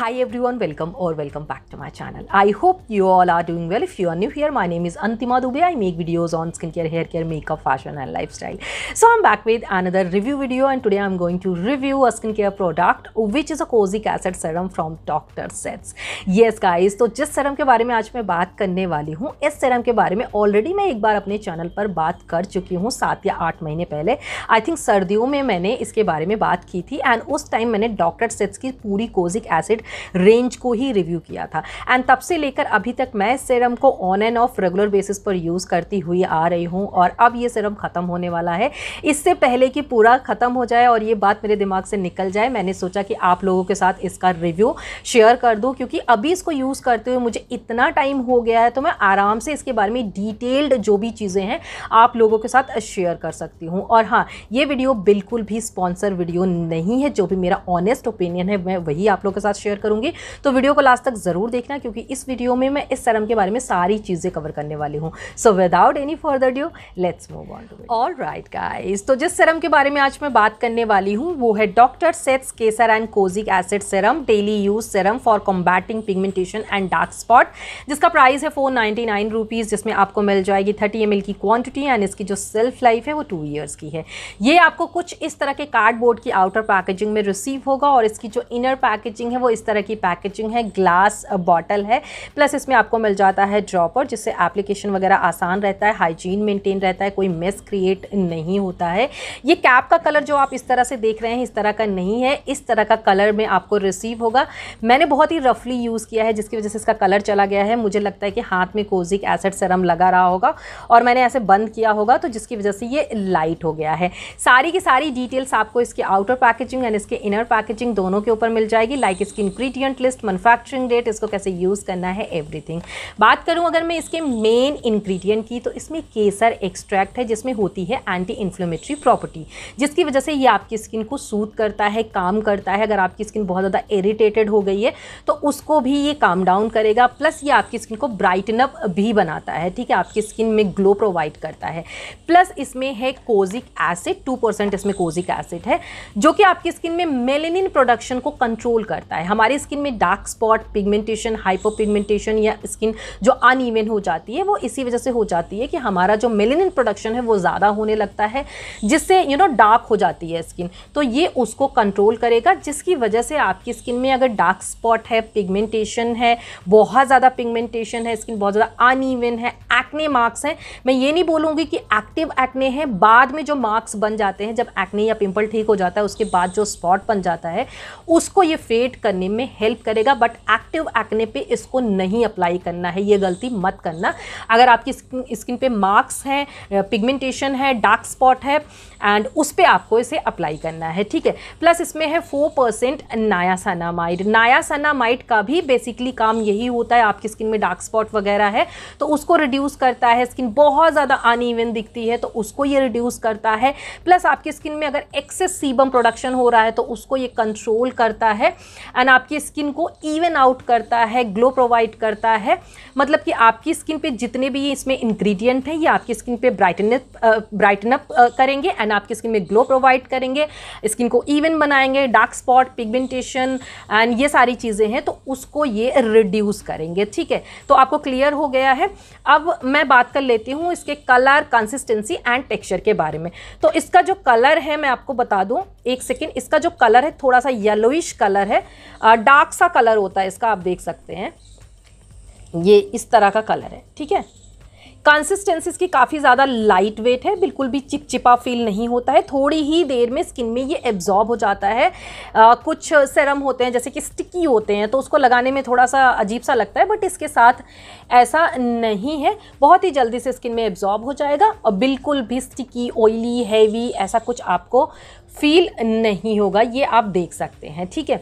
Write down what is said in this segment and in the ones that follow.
hi everyone welcome or welcome back to my channel i hope you all are doing well if you are new here my name is antima dubey i make videos on skincare hair care makeup fashion and lifestyle so i'm back with another review video and today i'm going to review a skincare product which is a kozic acid serum from dr sets yes guys तो जिस serum के बारे में आज मैं बात करने वाली हूँ इस serum के बारे में ऑलरेडी मैं एक बार अपने चैनल पर बात कर चुकी हूँ सात या आठ महीने पहले आई थिंक सर्दियों में मैंने इसके बारे में बात की थी एंड उस टाइम मैंने डॉक्टर सेट्स की पूरी कोजिक एसिड रेंज को ही रिव्यू किया था एंड तब से लेकर अभी तक मैं इस सीरम को on and off regular basis पर यूज़ करती हुई आ रही हूँ और अब ये सीरम ख़त्म होने वाला है इससे पहले कि पूरा ख़त्म हो जाए और ये बात मेरे दिमाग से निकल जाए मैंने सोचा कि आप लोगों के साथ इसका रिव्यू शेयर कर दूँ क्योंकि अभी इसको यूज़ करते हुए मुझे इतना टाइम हो गया है तो मैं आराम से इसके बारे में डिटेल्ड जो भी चीज़ें हैं आप लोगों के साथ शेयर कर सकती हूँ और हाँ ये वीडियो बिल्कुल भी स्पॉन्सर वीडियो नहीं है जो भी मेरा ऑनेस्ट ओपिनियन है मैं वही आप लोगों के साथ शेयर करूंगी तो वीडियो को लास्ट तक ज़रूर देखना क्योंकि इस वीडियो में मैं इस सरम के बारे में सारी चीज़ें कवर करने वाली हूँ so without any further due let's move on to all right guys तो जिस सरम के बारे में आज मैं बात करने वाली हूँ वो है doctor Sheth's Kesar and kojic acid serum daily use serum for combating pigmentation and dark spot जिसका प्राइस है फोर नाइन्टी जिसमें आपको मिल जाएगी थर्टी एम की क्वान्टिटी एंड इसकी जो सेल्फ लाइफ है वो टू ईयर्स की है ये आपको कुछ इस तरह के कार्डबोर्ड की आउटर पैकेजिंग में रिसीव होगा और इसकी जो इनर पैकेजिंग है वो इस तरह की पैकेजिंग है ग्लास बॉटल है प्लस इसमें आपको मिल जाता है ड्रॉपर जिससे एप्लीकेशन वगैरह आसान रहता है हाइजीन मेंटेन रहता है कोई मिस क्रिएट नहीं होता है ये कैप का कलर जो आप इस तरह से देख रहे हैं इस तरह का नहीं है इस तरह का कलर में आपको रिसीव होगा मैंने बहुत ही रफली यूज़ किया है जिसकी वजह से इसका कलर चला गया है मुझे लगता है कि हाथ में कोजिक एसिड सरम लगा रहा होगा और मैंने ऐसे बंद किया होगा तो जिसकी वजह से ये लाइट हो गया है सारी की सारी डिटेल्स आपको इसके आउटर पैकेजिंग एंड इसके इनर पैकेजिंग दोनों के ऊपर मिल जाएगी लाइक इसकी इंग्रेडिएंट लिस्ट मैन्युफैक्चरिंग डेट इसको कैसे यूज़ करना है एवरीथिंग बात करूँ अगर मैं इसके मेन इंग्रेडिएंट की तो इसमें केसर एक्सट्रैक्ट है जिसमें होती है एंटी इन्फ्लेमेटरी प्रॉपर्टी जिसकी वजह से ये आपकी स्किन को सूद करता है काम करता है अगर आपकी स्किन बहुत ज़्यादा इरीटेटेड हो गई है तो उसको भी ये काम डाउन करेगा प्लस ये आपकी स्किन को ब्राइटन अप भी बनाता है ठीक है आपकी स्किन में ग्लो प्रोवाइड करता है प्लस इसमें है कोजिक एसिड टू परसेंट इसमें कोजिक एसिड है जो कि आपकी स्किन में मेलेनिन प्रोडक्शन को कंट्रोल करता है हम हमारी स्किन में dark spot pigmentation hypo pigmentation या स्किन जो अनईवन हो जाती है वो इसी वजह से हो जाती है कि हमारा जो मेलेनिन प्रोडक्शन है वो ज़्यादा होने लगता है जिससे यू नो डार्क हो जाती है स्किन तो ये उसको कंट्रोल करेगा जिसकी वजह से आपकी स्किन में अगर डार्क स्पॉट है पिगमेंटेशन है बहुत ज़्यादा पिगमेंटेशन है स्किन बहुत ज़्यादा अनईवन है एक्ने मार्क्स हैं मैं ये नहीं बोलूँगी कि एक्टिव एक्ने हैं बाद में जो मार्क्स बन जाते हैं जब एक्ने या पिंपल ठीक हो जाता है उसके बाद जो स्पॉट बन जाता है उसको ये फेड करने में हेल्प करेगा बट एक्टिव एक्ने पे इसको नहीं अप्लाई करना है ये गलती मत करना अगर आपकी स्किन पे मार्क्स हैं पिगमेंटेशन है डार्क स्पॉट है एंड उस पर आपको इसे अप्लाई करना है ठीक है प्लस इसमें है फोर परसेंट नायासानामाइड नायासानामाइड का भी बेसिकली काम यही होता है आपकी स्किन में डार्क स्पॉट वगैरह है तो उसको रिड्यूस करता है स्किन बहुत ज़्यादा अन दिखती है तो उसको ये रिड्यूस करता है प्लस आपकी स्किन में अगर एक्सेस सीबम प्रोडक्शन हो रहा है तो उसको ये कंट्रोल करता है एंड आपकी स्किन को इवन आउट करता है ग्लो प्रोवाइड करता है मतलब कि आपकी स्किन पे जितने भी इसमें इंग्रेडिएंट हैं ये आपकी स्किन पे ब्राइटन अप करेंगे एंड आपकी स्किन में ग्लो प्रोवाइड करेंगे स्किन को इवन बनाएंगे डार्क स्पॉट पिगमेंटेशन एंड ये सारी चीज़ें हैं तो उसको ये रिड्यूस करेंगे ठीक है तो आपको क्लियर हो गया है अब मैं बात कर लेती हूँ इसके कलर कंसिस्टेंसी एंड टेक्स्चर के बारे में तो इसका जो कलर है मैं आपको बता दूँ एक सेकेंड इसका जो कलर है थोड़ा सा येलोइश कलर है डार्क हाँ, सा कलर होता है इसका आप देख सकते हैं ये इस तरह का कलर है ठीक है कंसिस्टेंसी इसकी काफ़ी ज़्यादा लाइट वेट है बिल्कुल भी चिपचिपा फील नहीं होता है थोड़ी ही देर में स्किन में ये एब्जॉर्ब हो जाता है आ, कुछ सेरम होते हैं जैसे कि स्टिकी होते हैं तो उसको लगाने में थोड़ा सा अजीब सा लगता है बट इसके साथ ऐसा नहीं है बहुत ही जल्दी से स्किन में एब्जॉर्ब हो जाएगा और बिल्कुल भी स्टिकी ऑयली हैवी ऐसा कुछ आपको फील नहीं होगा ये आप देख सकते हैं ठीक है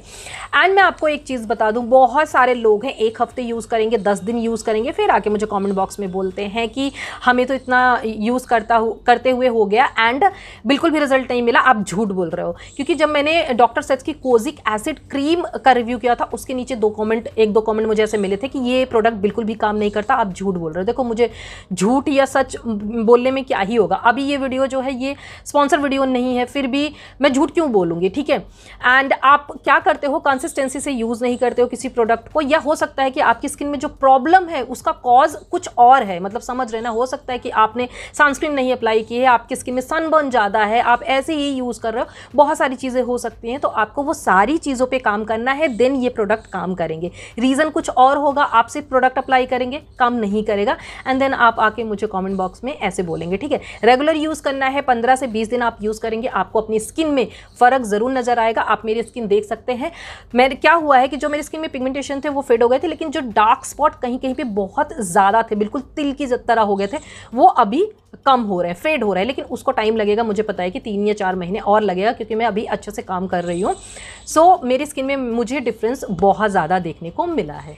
एंड मैं आपको एक चीज़ बता दूं बहुत सारे लोग हैं एक हफ्ते यूज़ करेंगे दस दिन यूज़ करेंगे फिर आके मुझे कमेंट बॉक्स में बोलते हैं कि हमें तो इतना यूज़ करता हो करते हुए हो गया एंड बिल्कुल भी रिजल्ट नहीं मिला आप झूठ बोल रहे हो क्योंकि जब मैंने डॉक्टर सेथ की कोजिक एसिड क्रीम का रिव्यू किया था उसके नीचे दो कॉमेंट एक दो कॉमेंट मुझे ऐसे मिले थे कि ये प्रोडक्ट बिल्कुल भी काम नहीं करता आप झूठ बोल रहे हो देखो मुझे झूठ या सच बोलने में क्या ही होगा अभी ये वीडियो जो है ये स्पॉन्सर वीडियो नहीं है फिर भी मैं झूठ क्यों बोलूँगी ठीक है एंड आप क्या करते हो कंसिस्टेंसी से यूज़ नहीं करते हो किसी प्रोडक्ट को या हो सकता है कि आपकी स्किन में जो प्रॉब्लम है उसका कॉज कुछ और है मतलब समझ रहे ना हो सकता है कि आपने सनस्क्रीन नहीं अप्लाई की है आपकी स्किन में सनबर्न ज़्यादा है आप ऐसे ही यूज़ कर रहे हो बहुत सारी चीज़ें हो सकती हैं तो आपको वो सारी चीज़ों पर काम करना है देन ये प्रोडक्ट काम करेंगे रीज़न कुछ और होगा आप सिर्फ प्रोडक्ट अप्लाई करेंगे काम नहीं करेगा एंड देन आप आके मुझे कॉमेंट बॉक्स में ऐसे बोलेंगे ठीक है रेगुलर यूज़ करना है पंद्रह से बीस दिन आप यूज़ करेंगे आपको अपनी स्किन में फ़र्क ज़रूर नज़र आएगा आप मेरी स्किन देख सकते हैं मेरे क्या हुआ है कि जो मेरी स्किन में पिगमेंटेशन थे वो फेड हो गए थे लेकिन जो डार्क स्पॉट कहीं कहीं पर बहुत ज़्यादा थे बिल्कुल तिल की तरह हो गए थे वो अभी कम हो रहे हैं फेड हो रहा है लेकिन उसको टाइम लगेगा मुझे पता है कि तीन या चार महीने और लगेगा क्योंकि मैं अभी अच्छे से काम कर रही हूँ सो so, मेरी स्किन में मुझे डिफरेंस बहुत ज़्यादा देखने को मिला है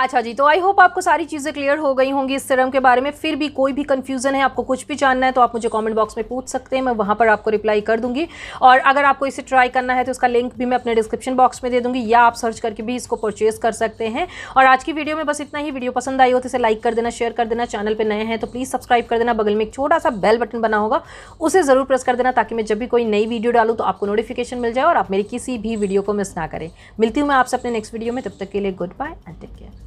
अच्छा जी तो आई होप आपको सारी चीज़ें क्लियर हो गई होंगी इस सिरम के बारे में फिर भी कोई भी कन्फ्यूज़न है आपको कुछ भी जानना है तो आप मुझे कॉमेंट बॉक्स में पूछ सकते हैं मैं वहाँ पर आपको रिप्लाई कर दूँगी और अगर आपको इसे ट्राई करना है तो उसका लिंक भी मैं अपने डिस्क्रिप्शन बॉक्स में दे दूँगी या आप सर्च करके भी इसको परचेज़ कर सकते हैं और आज की वीडियो में बस इतना ही वीडियो पसंद आई हो तो इसे लाइक कर देना शेयर कर देना चैनल पर नए हैं तो प्लीज़ सब्सक्राइब कर देना बगल में एक छोटा सा बेल बटन बना होगा उसे ज़रूर प्रेस कर देना ताकि मैं जब भी कोई नई वीडियो डालूँ तो आपको नोटिफिकेशन मिल जाए और आप मेरी किसी भी वीडियो को मिस ना करें मिलती हूँ मैं आपसे अपने नेक्स्ट वीडियो में तब तक के लिए good bye and take care